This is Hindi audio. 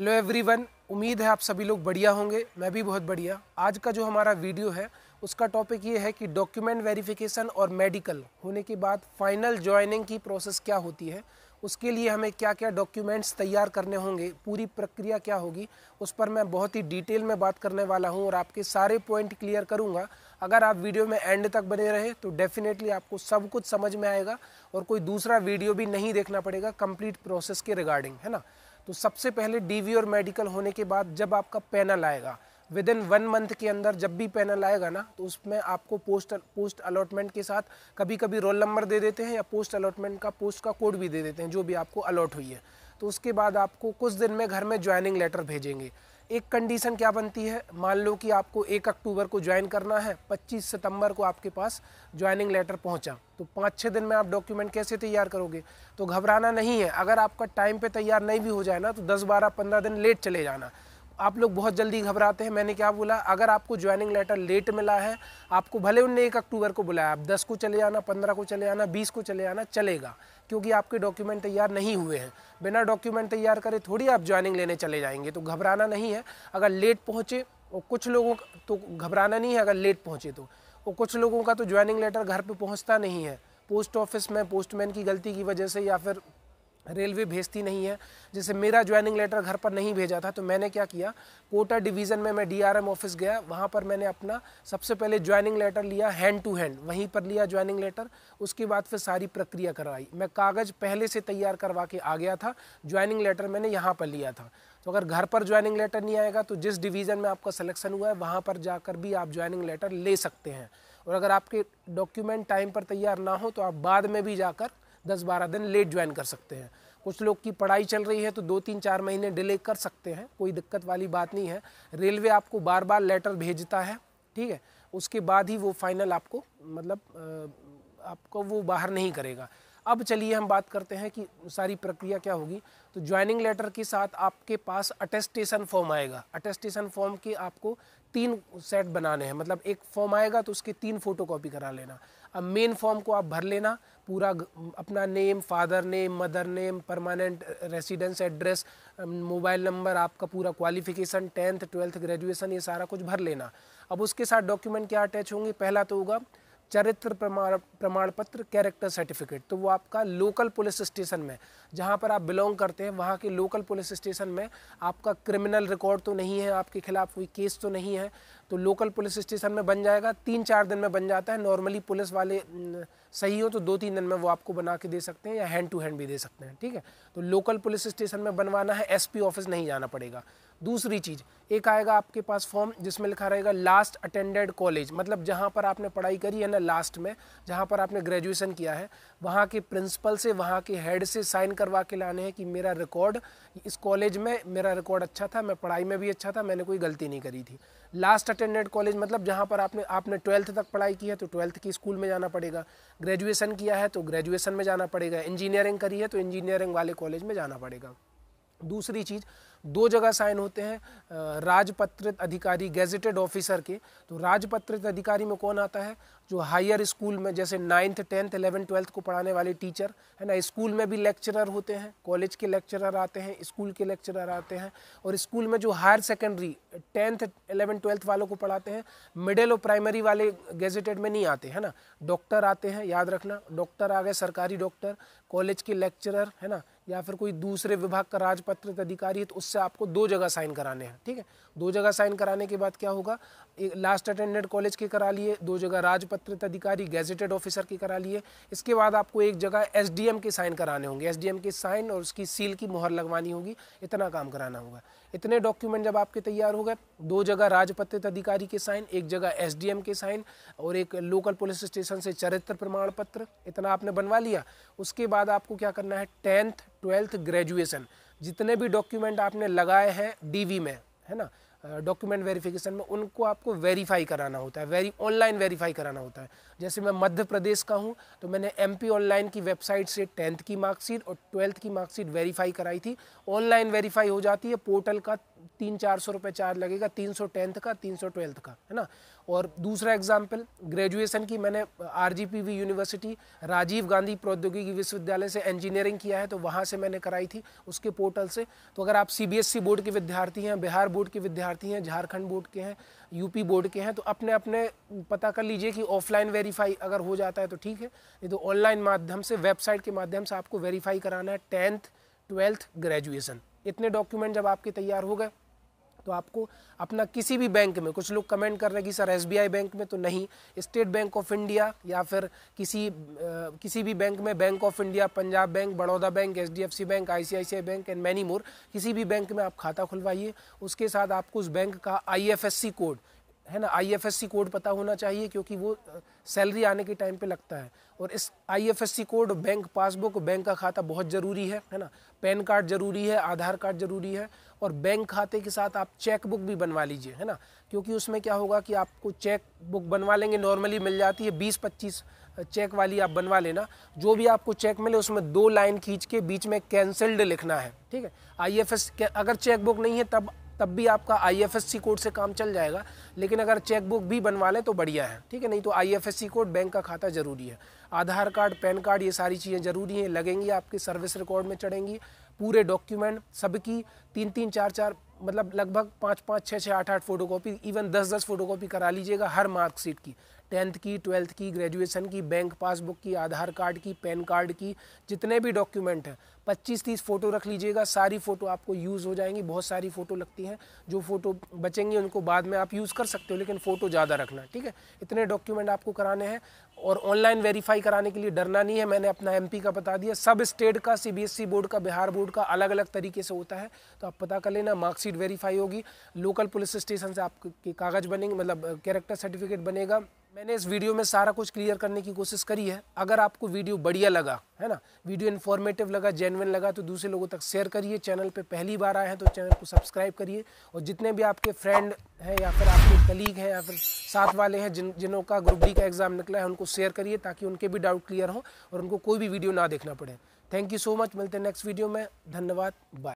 हेलो एवरीवन उम्मीद है आप सभी लोग बढ़िया होंगे मैं भी बहुत बढ़िया आज का जो हमारा वीडियो है उसका टॉपिक ये है कि डॉक्यूमेंट वेरिफिकेशन और मेडिकल होने के बाद फाइनल ज्वाइनिंग की प्रोसेस क्या होती है उसके लिए हमें क्या क्या डॉक्यूमेंट्स तैयार करने होंगे पूरी प्रक्रिया क्या होगी उस पर मैं बहुत ही डिटेल में बात करने वाला हूँ और आपके सारे पॉइंट क्लियर करूँगा अगर आप वीडियो में एंड तक बने रहे तो डेफिनेटली आपको सब कुछ समझ में आएगा और कोई दूसरा वीडियो भी नहीं देखना पड़ेगा कंप्लीट प्रोसेस के रिगार्डिंग है ना तो सबसे पहले डीवी और मेडिकल होने के बाद जब आपका पैनल आएगा विद इन वन मंथ के अंदर जब भी पैनल आएगा ना तो उसमें आपको पोस्ट पोस्ट अलॉटमेंट के साथ कभी कभी रोल नंबर दे देते हैं या पोस्ट अलॉटमेंट का पोस्ट का कोड भी दे देते हैं जो भी आपको अलॉट हुई है तो उसके बाद आपको कुछ दिन में घर में ज्वाइनिंग लेटर भेजेंगे एक कंडीशन क्या बनती है मान लो कि आपको एक अक्टूबर को ज्वाइन करना है 25 सितंबर को आपके पास ज्वाइनिंग लेटर पहुंचा तो पाँच छः दिन में आप डॉक्यूमेंट कैसे तैयार करोगे तो घबराना नहीं है अगर आपका टाइम पे तैयार नहीं भी हो जाए ना तो 10 बारह पंद्रह दिन लेट चले जाना आप लोग बहुत जल्दी घबराते हैं मैंने क्या बोला अगर आपको ज्वाइनिंग लेटर लेट मिला है आपको भले उनने एक अक्टूबर को बुलाया आप दस को चले जाना पंद्रह को चले जाना बीस को चले जाना चलेगा क्योंकि आपके डॉक्यूमेंट तैयार नहीं हुए हैं बिना डॉक्यूमेंट तैयार करे थोड़ी आप ज्वाइनिंग लेने चले जाएंगे तो घबराना नहीं है अगर लेट पहुँचे और कुछ लोगों तो घबराना नहीं है अगर लेट पहुँचे तो और कुछ लोगों का तो ज्वाइनिंग लेटर घर पर पहुँचता नहीं है पोस्ट ऑफिस में पोस्टमैन की गलती की वजह से या फिर रेलवे भेजती नहीं है जैसे मेरा ज्वाइनिंग लेटर घर पर नहीं भेजा था तो मैंने क्या किया कोटा डिवीज़न में मैं डीआरएम ऑफिस गया वहाँ पर मैंने अपना सबसे पहले ज्वाइनिंग लेटर लिया हैंड टू हैंड वहीं पर लिया ज्वाइनिंग लेटर उसके बाद फिर सारी प्रक्रिया करवाई मैं कागज़ पहले से तैयार करवा के आ गया था ज्वाइनिंग लेटर मैंने यहाँ पर लिया था तो अगर घर पर ज्वाइनिंग लेटर नहीं आएगा तो जिस डिवीज़न में आपका सलेक्शन हुआ है वहाँ पर जाकर भी आप ज्वाइनिंग लेटर ले सकते हैं और अगर आपके डॉक्यूमेंट टाइम पर तैयार ना हो तो आप बाद में भी जाकर दस बारह दिन लेट ज्वाइन कर सकते हैं कुछ लोग की पढ़ाई चल रही है तो दो तीन चार महीने डिले कर सकते हैं कोई दिक्कत वाली बात नहीं है रेलवे आपको बार बार लेटर भेजता है ठीक है उसके बाद ही वो फाइनल आपको मतलब आपको वो बाहर नहीं करेगा अब चलिए हम बात करते हैं कि सारी प्रक्रिया क्या होगी तो ज्वाइनिंग लेटर के साथ आपके पास अटेस्टेशन फॉर्म आएगा अटेस्टेशन फॉर्म के आपको तीन सेट बनाने हैं मतलब एक फॉर्म आएगा तो उसके तीन फोटो कॉपी करा लेना अब मेन फॉर्म को आप भर लेना पूरा अपना name father name mother name permanent residence address mobile number आपका पूरा क्वालिफिकेशन टेंथ ट्वेल्थ ग्रेजुएसन ये सारा कुछ भर लेना अब उसके साथ डॉक्यूमेंट क्या अटैच होंगे पहला तो होगा चरित्र प्रमाण प्रमाण पत्र कैरेक्टर सर्टिफिकेट तो वो आपका लोकल पुलिस स्टेशन में जहाँ पर आप बिलोंग करते हैं वहाँ के लोकल पुलिस स्टेशन में आपका क्रिमिनल रिकॉर्ड तो नहीं है आपके खिलाफ कोई केस तो नहीं है तो लोकल पुलिस स्टेशन में बन जाएगा तीन चार दिन में बन जाता है नॉर्मली पुलिस वाले सही हो तो दो तीन दिन में वो आपको बना के दे सकते हैं या हैंड टू हैंड भी दे सकते हैं ठीक है तो लोकल पुलिस स्टेशन में बनवाना है एसपी ऑफिस नहीं जाना पड़ेगा दूसरी चीज़ एक आएगा आपके पास फॉर्म जिसमें लिखा रहेगा लास्ट अटेंडेड कॉलेज मतलब जहाँ पर आपने पढ़ाई करी है ना लास्ट में जहाँ पर आपने ग्रेजुएशन किया है वहाँ के प्रिंसिपल से वहाँ के हेड से साइन करवा के लाने हैं कि मेरा रिकॉर्ड इस कॉलेज में मेरा रिकॉर्ड अच्छा था मैं पढ़ाई में भी अच्छा था मैंने कोई गलती नहीं करी थी लास्ट अटेंडेड कॉलेज मतलब जहाँ पर आपने आपने ट्वेल्थ तक पढ़ाई की है तो ट्वेल्थ की स्कूल में जाना पड़ेगा ग्रेजुएसन किया है तो ग्रेजुएसन में जाना पड़ेगा इंजीनियरिंग करी है तो इंजीनियरिंग वाले कॉलेज में जाना पड़ेगा दूसरी चीज़ दो जगह साइन होते हैं राजपत्रित अधिकारी गैजेटेड ऑफिसर के तो राजपत्रित अधिकारी में कौन आता है जो हायर स्कूल में जैसे नाइन्थ टेंथ इलेवन ट्वेल्थ को पढ़ाने वाले टीचर है ना स्कूल में भी लेक्चरर होते हैं कॉलेज के लेक्चरर आते हैं स्कूल के लेक्चरर आते हैं और स्कूल में जो higher secondary tenth eleven twelfth वालों को पढ़ाते हैं मिडिल और प्राइमरी वाले गेजेटेड में नहीं आते है ना डॉक्टर आते हैं याद रखना डॉक्टर आ गए सरकारी डॉक्टर कॉलेज के लेक्चरर है ना या फिर कोई दूसरे विभाग का राजपत्रित अधिकारी है तो उससे आपको दो जगह साइन कराने हैं ठीक है दो जगह साइन कराने के बाद क्या होगा लास्ट अटेंडेंट कॉलेज की करा लिए दो जगह राजपत्रित अधिकारी गैजेटेड ऑफिसर की करा लिए इसके बाद आपको एक जगह एसडीएम के साइन कराने होंगे एसडीएम के साइन और उसकी सील की मोहर लगवानी होगी इतना काम कराना होगा इतने डॉक्यूमेंट जब आपके तैयार हो गए दो जगह राजपत्रित अधिकारी के साइन एक जगह एस के साइन और एक लोकल पुलिस स्टेशन से चरित्र प्रमाण पत्र इतना आपने बनवा लिया उसके बाद आपको क्या करना है टेंथ ट्वेल्थ ग्रेजुएसन जितने भी डॉक्यूमेंट आपने लगाए हैं डी में है ना डॉक्यूमेंट वेरिफिकेशन में उनको आपको वेरीफाई कराना होता है वेरी ऑनलाइन वेरीफाई कराना होता है जैसे मैं मध्य प्रदेश का हूँ तो मैंने एमपी ऑनलाइन की वेबसाइट से टेंथ की मार्कशीट और ट्वेल्थ की मार्कशीट वेरीफाई कराई थी ऑनलाइन वेरीफाई हो जाती है पोर्टल का तीन चार सौ रुपये चार्ज लगेगा तीन सौ टेंथ का तीन सौ ट्वेल्थ का है ना और दूसरा एग्जाम्पल ग्रेजुएशन की मैंने आर यूनिवर्सिटी राजीव गांधी प्रौद्योगिकी विश्वविद्यालय से इंजीनियरिंग किया है तो वहाँ से मैंने कराई थी उसके पोर्टल से तो अगर आप सी e बोर्ड के विद्यार्थी हैं बिहार बोर्ड के विद्यार्थी हैं झारखंड बोर्ड के हैं यूपी बोर्ड के हैं तो अपने अपने पता कर लीजिए कि ऑफलाइन वेरीफाई अगर हो जाता है तो ठीक है नहीं तो ऑनलाइन माध्यम से वेबसाइट के माध्यम से आपको वेरीफाई कराना है टेंथ ट्वेल्थ ग्रेजुएसन इतने डॉक्यूमेंट जब आपके तैयार हो गए तो आपको अपना किसी भी बैंक में कुछ लोग कमेंट कर रहे हैं कि सर एस बैंक में तो नहीं स्टेट बैंक ऑफ इंडिया या फिर किसी आ, किसी भी बैंक में bank of India Punjab bank Baroda bank H bank I bank and many more किसी भी बैंक में आप खाता खुलवाइए उसके साथ आपको उस बैंक का आई कोड है ना आईएफएससी कोड पता होना चाहिए क्योंकि वो सैलरी आने के टाइम पे लगता है और इस IFSC code bank passbook bank का खाता बहुत ज़रूरी है है ना पैन कार्ड ज़रूरी है आधार कार्ड ज़रूरी है और बैंक खाते के साथ आप चेक बुक भी बनवा लीजिए है ना क्योंकि उसमें क्या होगा कि आपको चेक बुक बनवा लेंगे नॉर्मली मिल जाती है बीस पच्चीस चेक वाली आप बनवा लेना जो भी आपको चेक मिले उसमें दो लाइन खींच के बीच में कैंसल्ड लिखना है ठीक है आई अगर चेक बुक नहीं है तब तब भी आपका आईएफएससी कोड से काम चल जाएगा लेकिन अगर चेकबुक भी बनवा लें तो बढ़िया है ठीक है नहीं तो आईएफएससी कोड बैंक का खाता ज़रूरी है आधार कार्ड पैन कार्ड ये सारी चीज़ें ज़रूरी हैं लगेंगी आपकी सर्विस रिकॉर्ड में चढ़ेंगी पूरे डॉक्यूमेंट सबकी तीन तीन चार चार मतलब लगभग पाँच पाँच छः छः आठ आठ फोटो इवन दस दस फोटो करा लीजिएगा हर मार्कशीट की टेंथ की ट्वेल्थ की ग्रेजुएशन की बैंक पासबुक की आधार कार्ड की पैन कार्ड की जितने भी डॉक्यूमेंट हैं पच्चीस तीस फ़ोटो रख लीजिएगा सारी फ़ोटो आपको यूज़ हो जाएंगी बहुत सारी फ़ोटो लगती हैं जो फ़ोटो बचेंगी उनको बाद में आप यूज़ कर सकते हो लेकिन फ़ोटो ज़्यादा रखना ठीक है इतने डॉक्यूमेंट आपको कराने हैं और ऑनलाइन वेरीफाई कराने के लिए डरना नहीं है मैंने अपना एमपी का बता दिया सब स्टेट का सीबीएसई e बोर्ड का बिहार बोर्ड का अलग अलग तरीके से होता है तो आप पता कर लेना मार्कशीट वेरीफाई होगी लोकल पुलिस स्टेशन से आपके कागज़ बनेंगे मतलब कैरेक्टर सर्टिफिकेट बनेगा मैंने इस वीडियो में सारा कुछ क्लियर करने की कोशिश करी है अगर आपको वीडियो बढ़िया लगा है ना वीडियो इन्फॉर्मेटिव लगा जेनविन लगा तो दूसरे लोगों तक शेयर करिए चैनल पे पहली बार आए हैं तो चैनल को सब्सक्राइब करिए और जितने भी आपके फ्रेंड हैं या फिर आपके कलीग हैं या फिर साथ वाले हैं जिन जिनों का ग्रुप डी का एग्ज़ाम निकला है उनको शेयर करिए ताकि उनके भी डाउट क्लियर हों और उनको कोई भी वीडियो ना देखना पड़े थैंक यू सो मच मिलते हैं नेक्स्ट वीडियो में धन्यवाद बाय